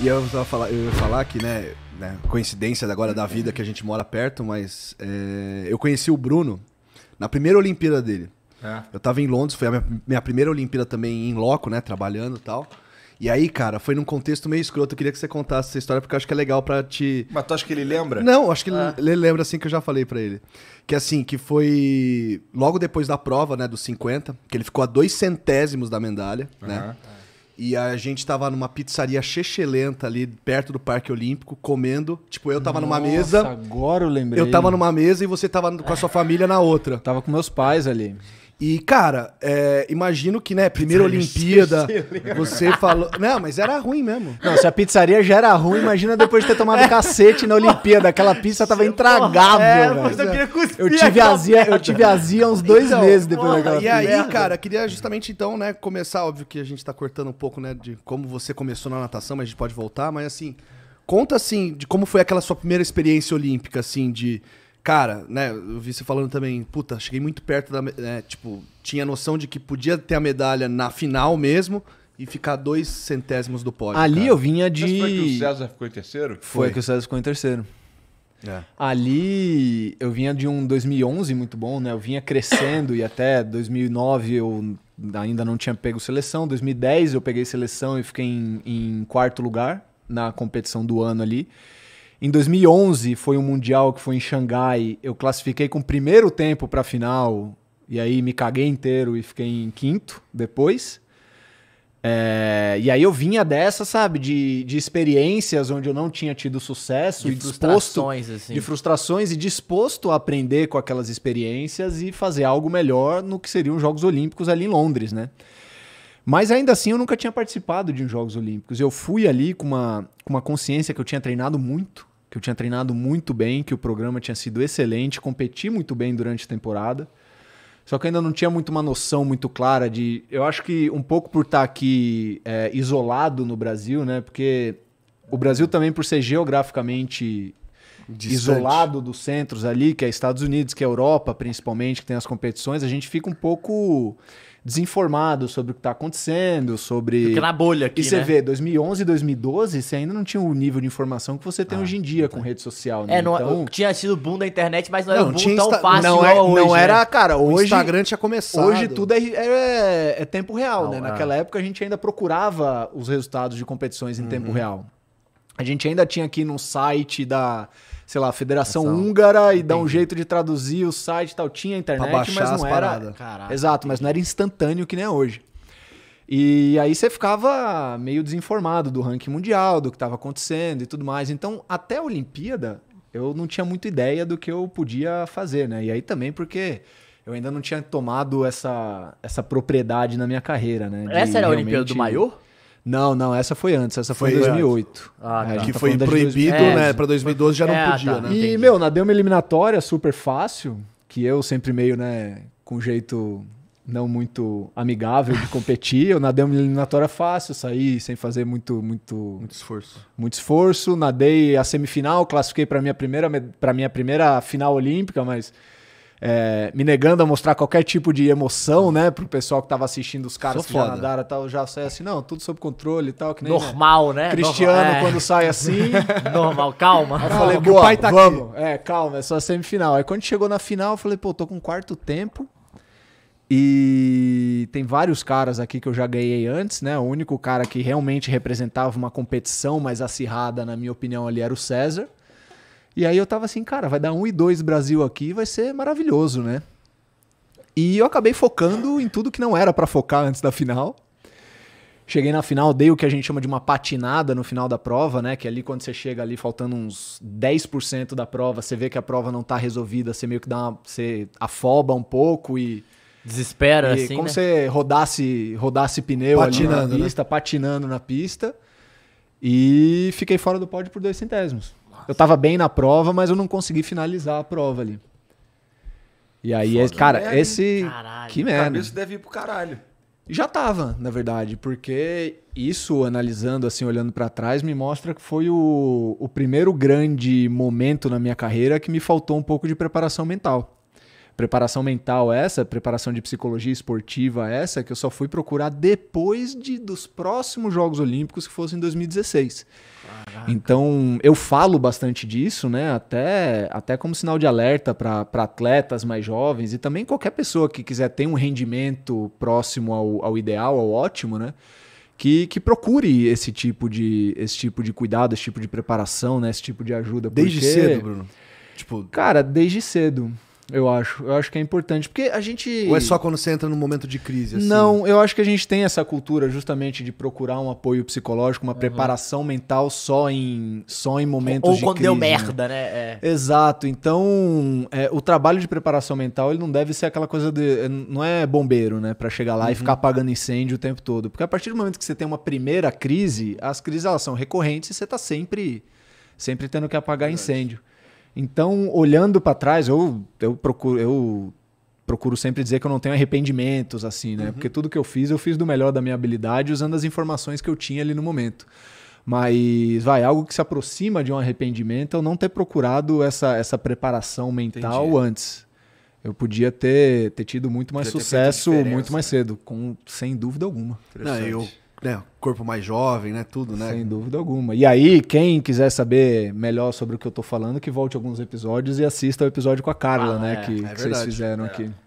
E eu ia falar, eu ia falar que, né, né, coincidência agora da vida que a gente mora perto, mas é, eu conheci o Bruno na primeira Olimpíada dele. É. Eu tava em Londres, foi a minha, minha primeira Olimpíada também em loco, né, trabalhando e tal. E aí, cara, foi num contexto meio escroto. Eu queria que você contasse essa história, porque eu acho que é legal para te. Mas tu acha que ele lembra? Não, acho que ah. ele lembra, assim, que eu já falei para ele. Que assim, que foi logo depois da prova, né, dos 50, que ele ficou a dois centésimos da medalha, uhum. né? Uhum. E a gente tava numa pizzaria chechelenta ali, perto do Parque Olímpico, comendo. Tipo, eu tava Nossa, numa mesa. agora eu lembrei. Eu tava numa mesa e você tava com a sua família na outra. Tava com meus pais ali. E, cara, é, imagino que, né, primeira Olimpíada, você falou. Não, mas era ruim mesmo. Não, se a pizzaria já era ruim, imagina depois de ter tomado é. cacete na Olimpíada. Aquela pizza tava intragável, é, velho. Eu, tive azia, eu tive azia uns dois então, meses depois porra, daquela E aí, merda. cara, queria justamente então, né, começar. Óbvio que a gente tá cortando um pouco, né, de como você começou na natação, mas a gente pode voltar, mas assim. Conta assim de como foi aquela sua primeira experiência olímpica, assim, de Cara, né, eu vi você falando também, puta, cheguei muito perto da. Né, tipo, tinha noção de que podia ter a medalha na final mesmo e ficar dois centésimos do pódio. Ali cara. eu vinha de. Mas foi que o César ficou em terceiro? Foi, foi que o César ficou em terceiro. É. Ali eu vinha de um 2011 muito bom, né? Eu vinha crescendo e até 2009 eu ainda não tinha pego seleção. 2010 eu peguei seleção e fiquei em, em quarto lugar na competição do ano ali. Em 2011 foi um mundial que foi em Xangai, eu classifiquei com o primeiro tempo para a final e aí me caguei inteiro e fiquei em quinto depois. É, e aí eu vinha dessa, sabe, de, de experiências onde eu não tinha tido sucesso de e disposto assim. de frustrações e disposto a aprender com aquelas experiências e fazer algo melhor no que seriam os Jogos Olímpicos ali em Londres, né? Mas ainda assim eu nunca tinha participado de uns Jogos Olímpicos. Eu fui ali com uma, com uma consciência que eu tinha treinado muito, que eu tinha treinado muito bem, que o programa tinha sido excelente, competi muito bem durante a temporada. Só que ainda não tinha muito uma noção muito clara de. Eu acho que um pouco por estar aqui é, isolado no Brasil, né? Porque o Brasil também, por ser geograficamente Distante. isolado dos centros ali, que é Estados Unidos, que é Europa, principalmente, que tem as competições, a gente fica um pouco desinformado sobre o que está acontecendo, sobre. Fica na bolha aqui. E você né? vê, 2011 2012, você ainda não tinha o nível de informação que você tem ah, hoje em dia tá. com rede social. Né? É, não, então... tinha sido boom da internet, mas não, não era boom tão insta... fácil não é, hoje. Não né? era, né? cara, hoje. O Instagram tinha começado. Hoje tudo é, é, é tempo real, não, né? É. Naquela época a gente ainda procurava os resultados de competições em uhum. tempo real. A gente ainda tinha aqui no site da, sei lá, Federação Essa, Húngara e dar um jeito de traduzir o site e tal. Tinha internet, mas não era. Caraca, exato, mas não era instantâneo que nem é hoje. E aí você ficava meio desinformado do ranking mundial, do que estava acontecendo e tudo mais. Então, até a Olimpíada, eu não tinha muita ideia do que eu podia fazer, né? E aí também porque eu ainda não tinha tomado essa, essa propriedade na minha carreira, né? Essa era a Olimpíada do Maior? Não, não, essa foi antes, essa foi, foi em 2008. Ah, tá. Que tá foi proibido, é. né? Para 2012 já não é, tá. podia, tá. né? E, meu, nadei uma eliminatória super fácil, que eu sempre meio, né, com jeito não muito amigável de competir. eu nadei uma eliminatória fácil, saí sem fazer muito muito muito esforço. Muito esforço, nadei a semifinal, classifiquei para minha primeira para minha primeira final olímpica, mas é, me negando a mostrar qualquer tipo de emoção, né, pro pessoal que tava assistindo os caras Sou que já nadaram tal, já sai assim, não, tudo sob controle e tal. Que nem, né, Normal, né? Cristiano, Normal, é. quando sai assim. Normal, calma. eu falei, boa, o pai tá vamos. Aqui. É, calma, é só semifinal. Aí quando chegou na final, eu falei, pô, tô com quarto tempo. E tem vários caras aqui que eu já ganhei antes, né? O único cara que realmente representava uma competição mais acirrada, na minha opinião, ali era o César. E aí eu tava assim, cara, vai dar um e dois Brasil aqui, vai ser maravilhoso, né? E eu acabei focando em tudo que não era para focar antes da final. Cheguei na final, dei o que a gente chama de uma patinada no final da prova, né? Que é ali quando você chega ali faltando uns 10% da prova, você vê que a prova não tá resolvida, você meio que dá uma, você afoba um pouco e desespera e assim, como né? você rodasse, rodasse pneu patinando, ali na né? pista, né? patinando na pista. E fiquei fora do pódio por dois centésimos. Nossa. Eu tava bem na prova, mas eu não consegui finalizar a prova ali. E aí, Foda cara, né? esse. Caralho. Que merda. Isso deve ir pro caralho. Já tava, na verdade, porque isso, analisando, assim, olhando para trás, me mostra que foi o, o primeiro grande momento na minha carreira que me faltou um pouco de preparação mental. Preparação mental essa, preparação de psicologia esportiva essa, que eu só fui procurar depois de, dos próximos Jogos Olímpicos, que fossem em 2016. Caraca. Então, eu falo bastante disso, né? Até, até como sinal de alerta para atletas mais jovens e também qualquer pessoa que quiser ter um rendimento próximo ao, ao ideal, ao ótimo, né? Que, que, procure esse tipo de esse tipo de cuidado, esse tipo de preparação, né? Esse tipo de ajuda. Desde porque... cedo, Bruno. Tipo... Cara, desde cedo eu acho. Eu acho que é importante. Porque a gente. Ou é só quando você entra num momento de crise? Assim? Não, eu acho que a gente tem essa cultura justamente de procurar um apoio psicológico, uma uhum. preparação mental só em, só em momentos ou, ou de crise. Ou quando deu né? merda, né? É. Exato. Então, é, o trabalho de preparação mental ele não deve ser aquela coisa de. É, não é bombeiro, né? Para chegar lá uhum. e ficar apagando incêndio o tempo todo. Porque a partir do momento que você tem uma primeira crise, as crises elas são recorrentes e você tá sempre, sempre tendo que apagar incêndio. Então, olhando para trás, eu, eu procuro eu procuro sempre dizer que eu não tenho arrependimentos assim, né? Uhum. Porque tudo que eu fiz, eu fiz do melhor da minha habilidade usando as informações que eu tinha ali no momento. Mas vai, algo que se aproxima de um arrependimento é eu não ter procurado essa, essa preparação mental Entendi. antes. Eu podia ter, ter tido muito mais podia sucesso muito mais né? cedo, com, sem dúvida alguma. Não, eu né, corpo mais jovem, né? Tudo, né? Sem dúvida alguma. E aí, quem quiser saber melhor sobre o que eu tô falando, que volte alguns episódios e assista o episódio com a Carla, ah, né? É, que, é que vocês fizeram é. aqui.